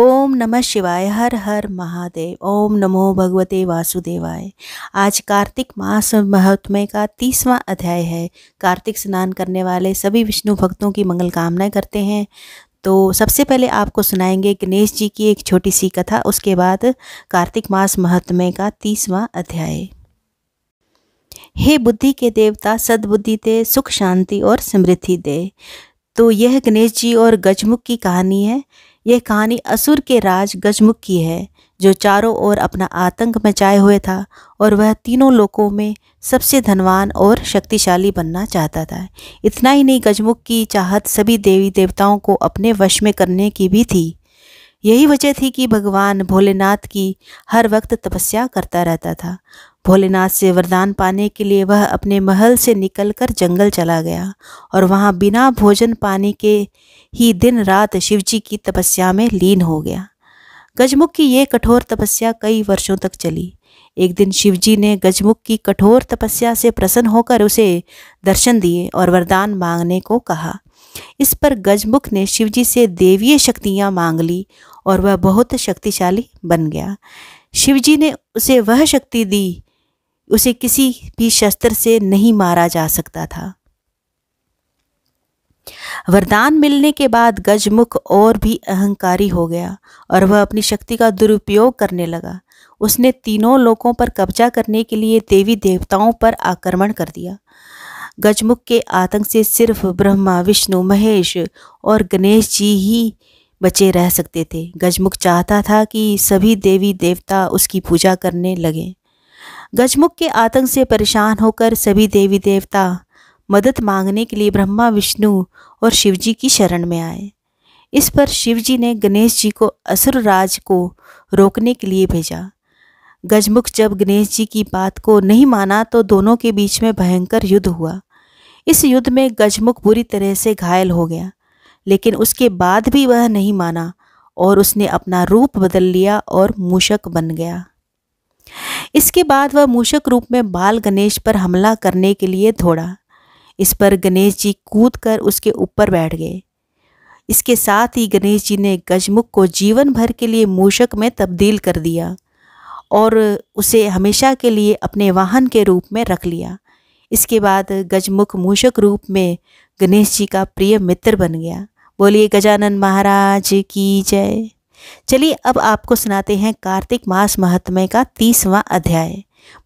ओम नमः शिवाय हर हर महादेव ओम नमो भगवते वासुदेवाय आज कार्तिक मास महात्म्य का तीसवां अध्याय है कार्तिक स्नान करने वाले सभी विष्णु भक्तों की मंगल कामनाएं करते हैं तो सबसे पहले आपको सुनाएंगे गणेश जी की एक छोटी सी कथा उसके बाद कार्तिक मास महात्म्य का तीसवां अध्याय हे बुद्धि के देवता सद्बुद्धि दे सुख शांति और समृद्धि दे तो यह गणेश जी और गजमुख की कहानी है यह कहानी असुर के राज गजमुख की है जो चारों ओर अपना आतंक मचाए हुए था और वह तीनों लोकों में सबसे धनवान और शक्तिशाली बनना चाहता था इतना ही नहीं गजमुख की चाहत सभी देवी देवताओं को अपने वश में करने की भी थी यही वजह थी कि भगवान भोलेनाथ की हर वक्त तपस्या करता रहता था भोलेनाथ से वरदान पाने के लिए वह अपने महल से निकलकर जंगल चला गया और वहाँ बिना भोजन पाने के ही दिन रात शिवजी की तपस्या में लीन हो गया गजमुख की ये कठोर तपस्या कई वर्षों तक चली एक दिन शिवजी ने गजमुख की कठोर तपस्या से प्रसन्न होकर उसे दर्शन दिए और वरदान मांगने को कहा इस पर गजमुख ने शिवजी से देवीय शक्तियाँ मांग ली और वह बहुत शक्तिशाली बन गया शिवजी ने उसे वह शक्ति दी उसे किसी भी शस्त्र से नहीं मारा जा सकता था वरदान मिलने के बाद गजमुख और भी अहंकारी हो गया और वह अपनी शक्ति का दुरुपयोग करने लगा उसने तीनों लोकों पर कब्जा करने के लिए देवी देवताओं पर आक्रमण कर दिया गजमुख के आतंक से सिर्फ ब्रह्मा विष्णु महेश और गणेश जी ही बचे रह सकते थे गजमुख चाहता था कि सभी देवी देवता उसकी पूजा करने लगे गजमुख के आतंक से परेशान होकर सभी देवी देवता मदद मांगने के लिए ब्रह्मा विष्णु और शिवजी की शरण में आए इस पर शिव जी ने गणेश जी को असुर राज को रोकने के लिए भेजा गजमुख जब गणेश जी की बात को नहीं माना तो दोनों के बीच में भयंकर युद्ध हुआ इस युद्ध में गजमुख बुरी तरह से घायल हो गया लेकिन उसके बाद भी वह नहीं माना और उसने अपना रूप बदल लिया और मूषक बन गया इसके बाद वह मूषक रूप में बाल गणेश पर हमला करने के लिए दौड़ा इस पर गणेश जी कूद कर उसके ऊपर बैठ गए इसके साथ ही गणेश जी ने गजमुख को जीवन भर के लिए मूषक में तब्दील कर दिया और उसे हमेशा के लिए अपने वाहन के रूप में रख लिया इसके बाद गजमुख मूषक रूप में गणेश जी का प्रिय मित्र बन गया बोलिए गजानन महाराज की जय चलिए अब आपको सुनाते हैं कार्तिक मास महात्म्य का तीसवां अध्याय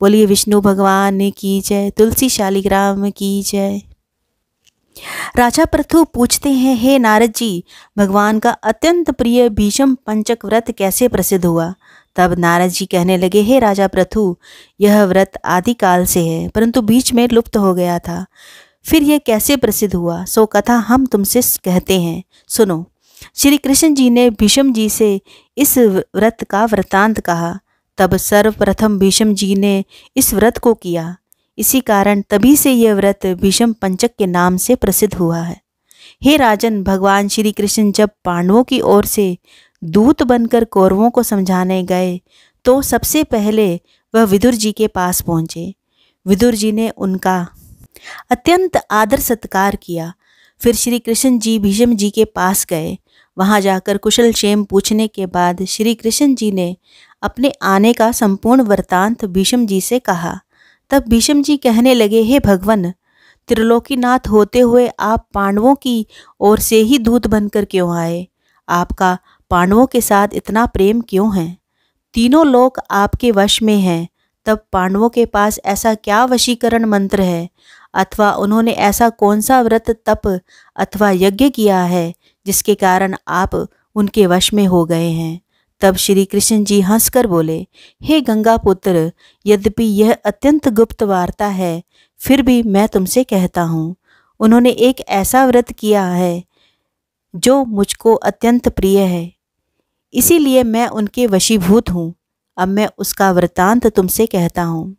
बोलिए विष्णु भगवान की जय तुलसी शालिग्राम की जय राजा प्रथु पूछते हैं हे नारद जी भगवान का अत्यंत प्रिय भीषम पंचक व्रत कैसे प्रसिद्ध हुआ तब नारद जी कहने लगे हे राजा प्रथु यह व्रत आदिकाल से है परंतु बीच में लुप्त हो गया था फिर यह कैसे प्रसिद्ध हुआ सो कथा हम तुमसे कहते हैं सुनो श्री कृष्ण जी ने भीषम जी से इस व्रत का व्रतांत कहा तब सर्वप्रथम भीषम जी ने इस व्रत को किया इसी कारण तभी से यह व्रत भीषम पंचक के नाम से प्रसिद्ध हुआ है हे राजन भगवान श्री कृष्ण जब पांडवों की ओर से दूत बनकर कौरवों को समझाने गए तो सबसे पहले वह विदुर जी के पास पहुँचे विदुर जी ने उनका अत्यंत आदर सत्कार किया फिर श्री कृष्ण जी भीष्म जी के पास गए वहाँ जाकर कुशल क्षेम पूछने के बाद श्री कृष्ण जी ने अपने आने का संपूर्ण वृतांत भीष्म जी से कहा तब भीष्म जी कहने लगे हे भगवन त्रिलोकीनाथ होते हुए आप पांडवों की ओर से ही दूत बनकर क्यों आए आपका पांडवों के साथ इतना प्रेम क्यों है तीनों लोग आपके वश में हैं तब पांडवों के पास ऐसा क्या वशीकरण मंत्र है अथवा उन्होंने ऐसा कौन सा व्रत तप अथवा यज्ञ किया है जिसके कारण आप उनके वश में हो गए हैं तब श्री कृष्ण जी हंसकर बोले हे गंगा पुत्र यद्यपि यह अत्यंत गुप्त वार्ता है फिर भी मैं तुमसे कहता हूँ उन्होंने एक ऐसा व्रत किया है जो मुझको अत्यंत प्रिय है इसीलिए मैं उनके वशीभूत हूँ अब मैं उसका वृतांत तुमसे कहता हूँ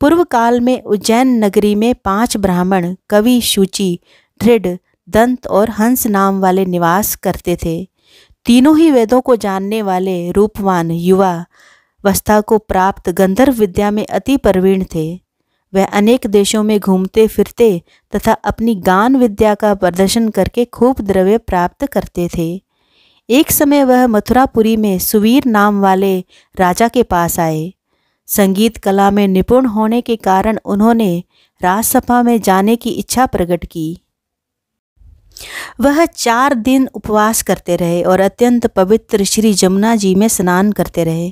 पूर्व काल में उज्जैन नगरी में पांच ब्राह्मण कवि शुचि दृढ़ दंत और हंस नाम वाले निवास करते थे तीनों ही वेदों को जानने वाले रूपवान युवा वस्था को प्राप्त गंधर्व विद्या में अति प्रवीण थे वह अनेक देशों में घूमते फिरते तथा अपनी गान विद्या का प्रदर्शन करके खूब द्रव्य प्राप्त करते थे एक समय वह मथुरापुरी में सुवीर नाम वाले राजा के पास आए संगीत कला में निपुण होने के कारण उन्होंने राजसभा में जाने की इच्छा प्रकट की वह चार दिन उपवास करते रहे और अत्यंत पवित्र श्री जमुना जी में स्नान करते रहे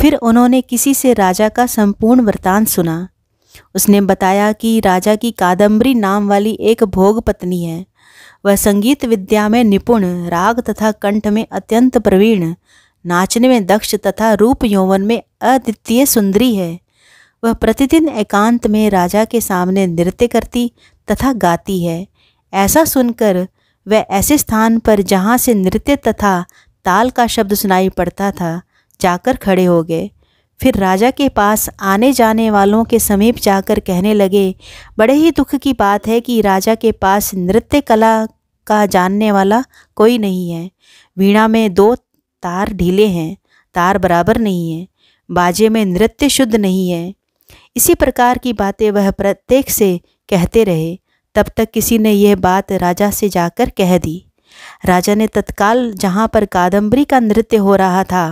फिर उन्होंने किसी से राजा का संपूर्ण वरतान सुना उसने बताया कि राजा की कादम्बरी नाम वाली एक भोग पत्नी है वह संगीत विद्या में निपुण राग तथा कंठ में अत्यंत प्रवीण नाचने में दक्ष तथा रूप यौवन में अद्वितीय सुंदरी है वह प्रतिदिन एकांत में राजा के सामने नृत्य करती तथा गाती है ऐसा सुनकर वह ऐसे स्थान पर जहाँ से नृत्य तथा ताल का शब्द सुनाई पड़ता था जाकर खड़े हो गए फिर राजा के पास आने जाने वालों के समीप जाकर कहने लगे बड़े ही दुख की बात है कि राजा के पास नृत्य कला का जानने वाला कोई नहीं है वीणा में दो तार ढीले हैं तार बराबर नहीं है बाजे में नृत्य शुद्ध नहीं है इसी प्रकार की बातें वह प्रत्येक से कहते रहे तब तक किसी ने यह बात राजा से जाकर कह दी राजा ने तत्काल जहाँ पर कादम्बरी का नृत्य हो रहा था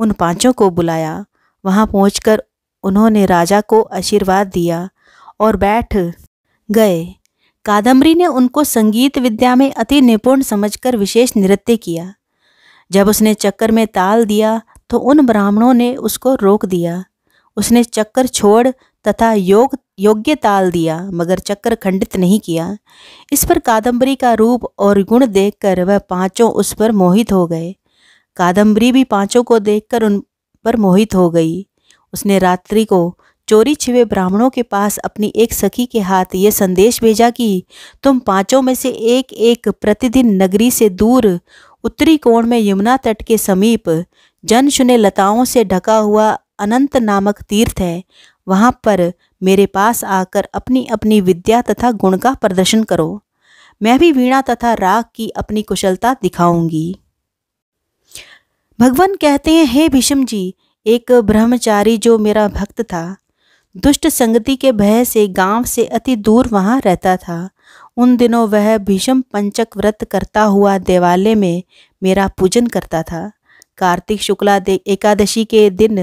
उन पांचों को बुलाया वहाँ पहुँच उन्होंने राजा को आशीर्वाद दिया और बैठ गए कादम्बरी ने उनको संगीत विद्या में अति निपुण समझकर विशेष नृत्य किया जब उसने चक्कर में ताल दिया तो उन ब्राह्मणों ने उसको रोक दिया उसने चक्कर छोड़ तथा योग योग्य ताल दिया मगर चक्कर खंडित नहीं किया इस पर कादम्बरी का रूप और गुण देखकर वह पांचों उस पर मोहित हो गए कादम्बरी भी पांचों को देखकर उन पर मोहित हो गई उसने रात्रि को चोरी छिवे ब्राह्मणों के पास अपनी एक सखी के हाथ ये संदेश भेजा कि तुम पांचों में से एक एक प्रतिदिन नगरी से दूर उत्तरी कोण में यमुना तट के समीप जन शुने लताओं से ढका हुआ अनंत नामक तीर्थ है वहाँ पर मेरे पास आकर अपनी अपनी विद्या तथा गुण का प्रदर्शन करो मैं भी वीणा तथा राग की अपनी कुशलता दिखाऊंगी भगवान कहते हैं हे भीष्म जी एक ब्रह्मचारी जो मेरा भक्त था दुष्ट संगति के भय से गांव से अति दूर वहां रहता था उन दिनों वह भीषम पंचक व्रत करता हुआ देवालय में मेरा पूजन करता था कार्तिक शुक्ला एकादशी के दिन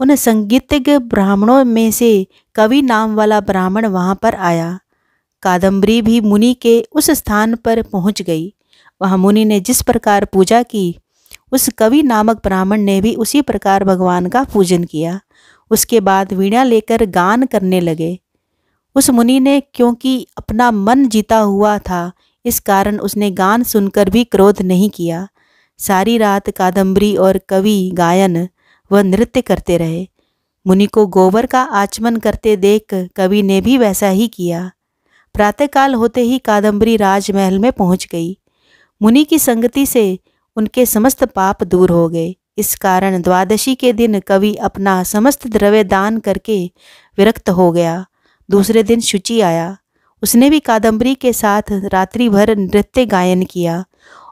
उन संगीतज्ञ ब्राह्मणों में से कवि नाम वाला ब्राह्मण वहाँ पर आया कादम्बरी भी मुनि के उस स्थान पर पहुँच गई वहाँ मुनि ने जिस प्रकार पूजा की उस कवि नामक ब्राह्मण ने भी उसी प्रकार भगवान का पूजन किया उसके बाद वीणा लेकर गान करने लगे उस मुनि ने क्योंकि अपना मन जीता हुआ था इस कारण उसने गान सुनकर भी क्रोध नहीं किया सारी रात कादम्बरी और कवि गायन व नृत्य करते रहे मुनि को गोबर का आचमन करते देख कवि ने भी वैसा ही किया प्रातःकाल होते ही कादम्बरी राजमहल में पहुंच गई मुनि की संगति से उनके समस्त पाप दूर हो गए इस कारण द्वादशी के दिन कवि अपना समस्त द्रव्य दान करके विरक्त हो गया दूसरे दिन शुचि आया उसने भी कादम्बरी के साथ रात्रि भर नृत्य गायन किया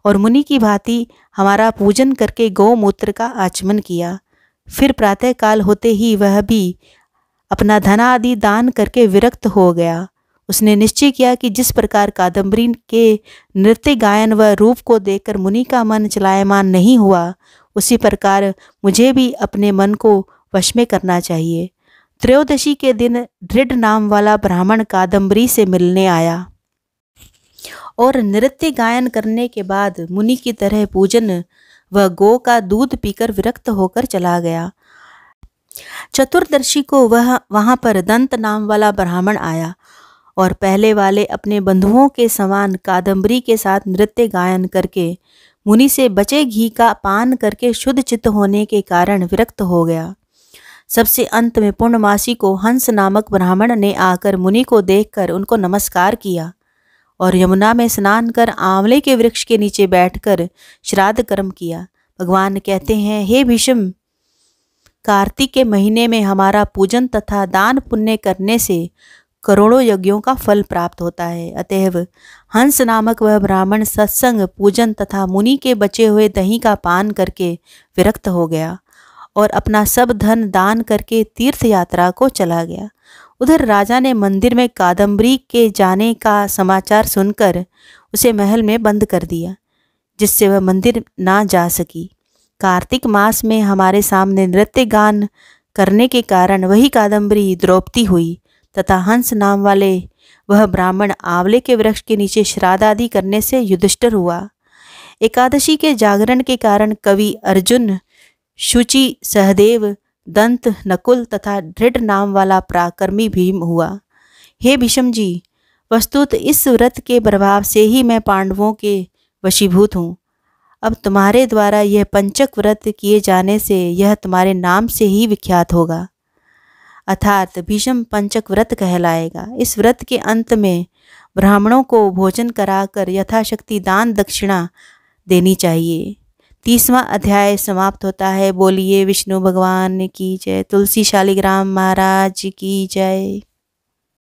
और मुनि की भांति हमारा पूजन करके गौमूत्र का आचमन किया फिर प्रातःकाल होते ही वह भी अपना धना आदि दान करके विरक्त हो गया उसने निश्चय किया कि जिस प्रकार कादम्बरी के नृत्य गायन व रूप को देखकर मुनि का मन चलायमान नहीं हुआ उसी प्रकार मुझे भी अपने मन को वश में करना चाहिए त्रयोदशी के दिन दृढ़ नाम वाला ब्राह्मण कादम्बरी से मिलने आया और नृत्य गायन करने के बाद मुनि की तरह पूजन व गो का दूध पीकर विरक्त होकर चला गया चतुर्दशी को वह वहाँ पर दंत नाम वाला ब्राह्मण आया और पहले वाले अपने बंधुओं के समान कादम्बरी के साथ नृत्य गायन करके मुनि से बचे घी का पान करके शुद्ध चित्त होने के कारण विरक्त हो गया सबसे अंत में पूर्णमासी को हंस नामक ब्राह्मण ने आकर मुनि को देखकर उनको नमस्कार किया और यमुना में स्नान कर आंवले के वृक्ष के नीचे बैठकर श्राद्ध कर्म किया भगवान कहते हैं हे भीष्म कार्तिक के महीने में हमारा पूजन तथा दान पुण्य करने से करोड़ों यज्ञों का फल प्राप्त होता है अतएव हंस नामक वह ब्राह्मण सत्संग पूजन तथा मुनि के बचे हुए दही का पान करके विरक्त हो गया और अपना सब धन दान करके तीर्थ यात्रा को चला गया उधर राजा ने मंदिर में कादम्बरी के जाने का समाचार सुनकर उसे महल में बंद कर दिया जिससे वह मंदिर ना जा सकी कार्तिक मास में हमारे सामने नृत्य गान करने के कारण वही कादम्बरी द्रौपदी हुई तथा हंस नाम वाले वह ब्राह्मण आंवले के वृक्ष के नीचे श्राद्ध आदि करने से युधिष्ठर हुआ एकादशी के जागरण के कारण कवि अर्जुन शुचि सहदेव दंत नकुल तथा दृढ़ नाम वाला पराक्रमी भीम हुआ हे भीषम जी वस्तुत इस व्रत के प्रभाव से ही मैं पांडवों के वशीभूत हूँ अब तुम्हारे द्वारा यह पंचक व्रत किए जाने से यह तुम्हारे नाम से ही विख्यात होगा अर्थात भीषम पंचक व्रत कहलाएगा इस व्रत के अंत में ब्राह्मणों को भोजन कराकर यथाशक्ति दान दक्षिणा देनी चाहिए तीसवा अध्याय समाप्त होता है बोलिए विष्णु भगवान की जय तुलसी शालिग्राम महाराज की जय